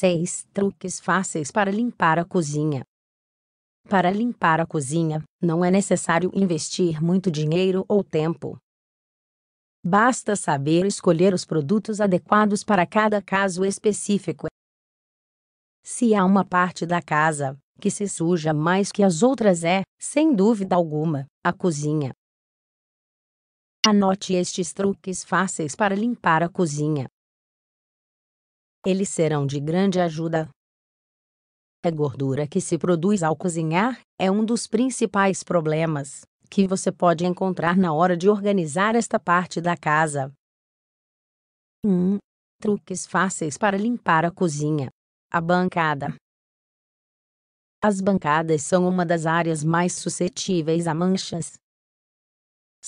6 truques fáceis para limpar a cozinha. Para limpar a cozinha, não é necessário investir muito dinheiro ou tempo. Basta saber escolher os produtos adequados para cada caso específico. Se há uma parte da casa que se suja mais que as outras é, sem dúvida alguma, a cozinha. Anote estes truques fáceis para limpar a cozinha eles serão de grande ajuda. A gordura que se produz ao cozinhar é um dos principais problemas que você pode encontrar na hora de organizar esta parte da casa. 1. Um, truques fáceis para limpar a cozinha. A bancada. As bancadas são uma das áreas mais suscetíveis a manchas,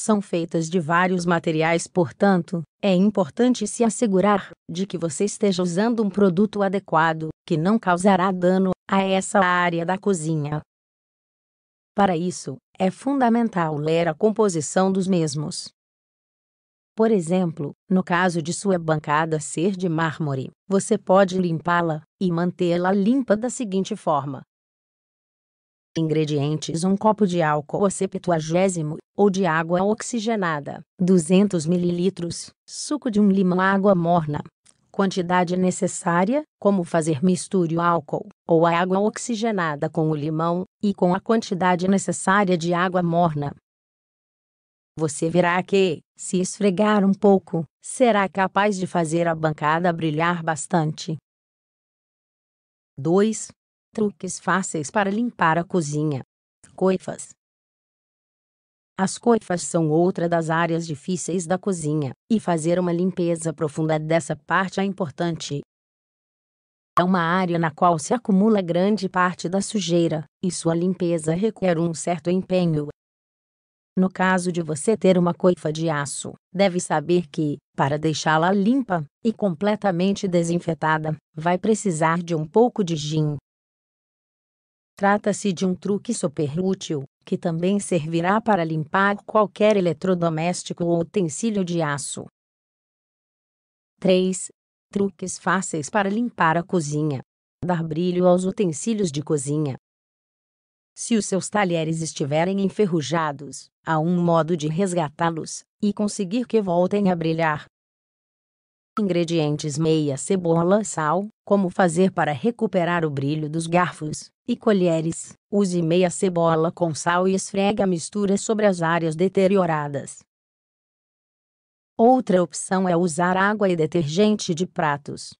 são feitas de vários materiais, portanto, é importante se assegurar de que você esteja usando um produto adequado, que não causará dano a essa área da cozinha. Para isso, é fundamental ler a composição dos mesmos. Por exemplo, no caso de sua bancada ser de mármore, você pode limpá-la e mantê-la limpa da seguinte forma: Ingredientes: 1 copo de álcool septuagésimo, ou de água oxigenada, 200 ml, suco de um limão, água morna. Quantidade necessária, como fazer misture o álcool ou a água oxigenada com o limão e com a quantidade necessária de água morna. Você verá que, se esfregar um pouco, será capaz de fazer a bancada brilhar bastante. 2. Truques fáceis para limpar a cozinha. Coifas. As coifas são outra das áreas difíceis da cozinha, e fazer uma limpeza profunda dessa parte é importante. É uma área na qual se acumula grande parte da sujeira, e sua limpeza requer um certo empenho. No caso de você ter uma coifa de aço, deve saber que, para deixá-la limpa e completamente desinfetada, vai precisar de um pouco de gin Trata-se de um truque super útil, que também servirá para limpar qualquer eletrodoméstico ou utensílio de aço. 3. Truques fáceis para limpar a cozinha. Dar brilho aos utensílios de cozinha. Se os seus talheres estiverem enferrujados, há um modo de resgatá-los e conseguir que voltem a brilhar. Ingredientes: meia cebola, sal. Como fazer para recuperar o brilho dos garfos e colheres? Use meia cebola com sal e esfregue a mistura sobre as áreas deterioradas. Outra opção é usar água e detergente de pratos.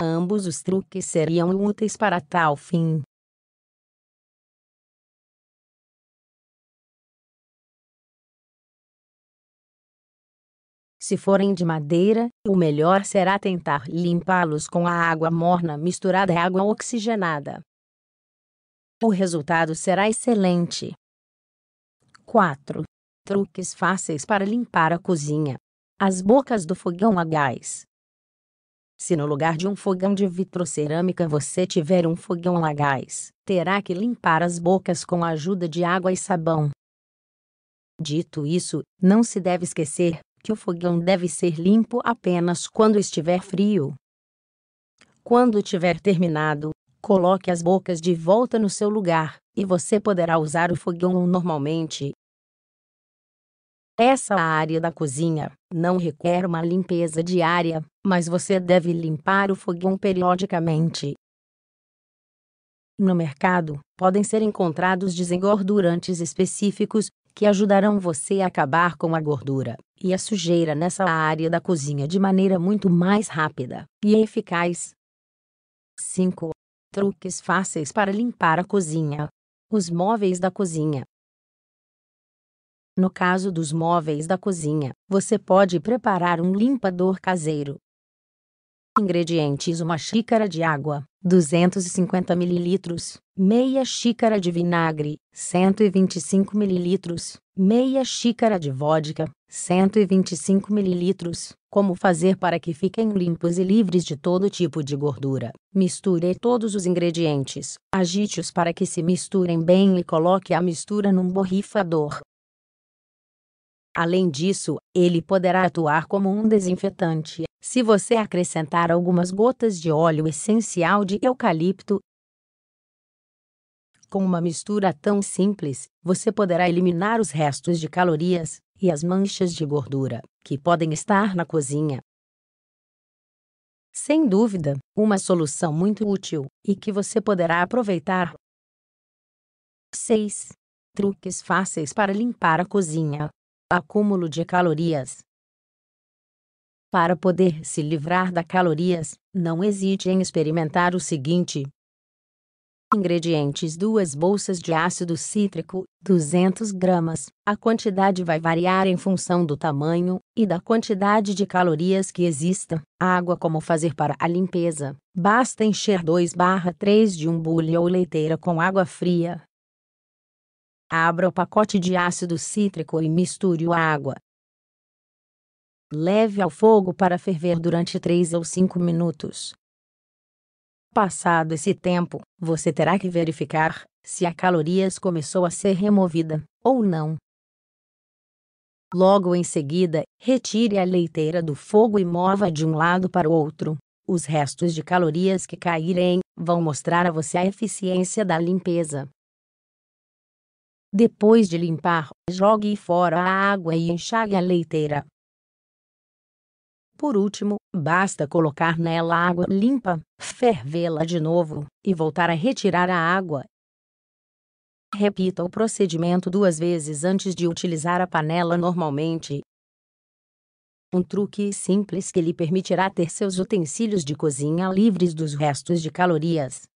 Ambos os truques seriam úteis para tal fim. Se forem de madeira, o melhor será tentar limpá-los com a água morna misturada à água oxigenada. O resultado será excelente. 4. Truques fáceis para limpar a cozinha. As bocas do fogão a gás. Se no lugar de um fogão de vitrocerâmica você tiver um fogão a gás, terá que limpar as bocas com a ajuda de água e sabão. Dito isso, não se deve esquecer que o fogão deve ser limpo apenas quando estiver frio. Quando tiver terminado, coloque as bocas de volta no seu lugar e você poderá usar o fogão normalmente. Essa área da cozinha não requer uma limpeza diária, mas você deve limpar o fogão periodicamente. No mercado, podem ser encontrados desengordurantes específicos que ajudarão você a acabar com a gordura e a sujeira nessa área da cozinha de maneira muito mais rápida e eficaz. 5. Truques fáceis para limpar a cozinha. Os móveis da cozinha. No caso dos móveis da cozinha, você pode preparar um limpador caseiro Ingredientes: uma xícara de água, 250 ml, meia xícara de vinagre, 125 ml, meia xícara de vodka, 125 ml. Como fazer para que fiquem limpos e livres de todo tipo de gordura? Misture todos os ingredientes, agite-os para que se misturem bem e coloque a mistura num borrifador. Além disso, ele poderá atuar como um desinfetante se você acrescentar algumas gotas de óleo essencial de eucalipto, com uma mistura tão simples, você poderá eliminar os restos de calorias e as manchas de gordura que podem estar na cozinha. Sem dúvida, uma solução muito útil e que você poderá aproveitar. 6. Truques fáceis para limpar a cozinha. Acúmulo de calorias. Para poder se livrar da calorias, não hesite em experimentar o seguinte. Ingredientes: 2 bolsas de ácido cítrico, 200 gramas. A quantidade vai variar em função do tamanho e da quantidade de calorias que exista. Água: Como fazer para a limpeza? Basta encher 2/3 de um bule ou leiteira com água fria. Abra o pacote de ácido cítrico e misture a água. Leve ao fogo para ferver durante 3 ou 5 minutos. Passado esse tempo, você terá que verificar se a calorias começou a ser removida ou não. Logo em seguida, retire a leiteira do fogo e mova de um lado para o outro. Os restos de calorias que caírem vão mostrar a você a eficiência da limpeza. Depois de limpar, jogue fora a água e enxague a leiteira. Por último, basta colocar nela água limpa, fervê-la de novo e voltar a retirar a água. Repita o procedimento duas vezes antes de utilizar a panela normalmente. Um truque simples que lhe permitirá ter seus utensílios de cozinha livres dos restos de calorias.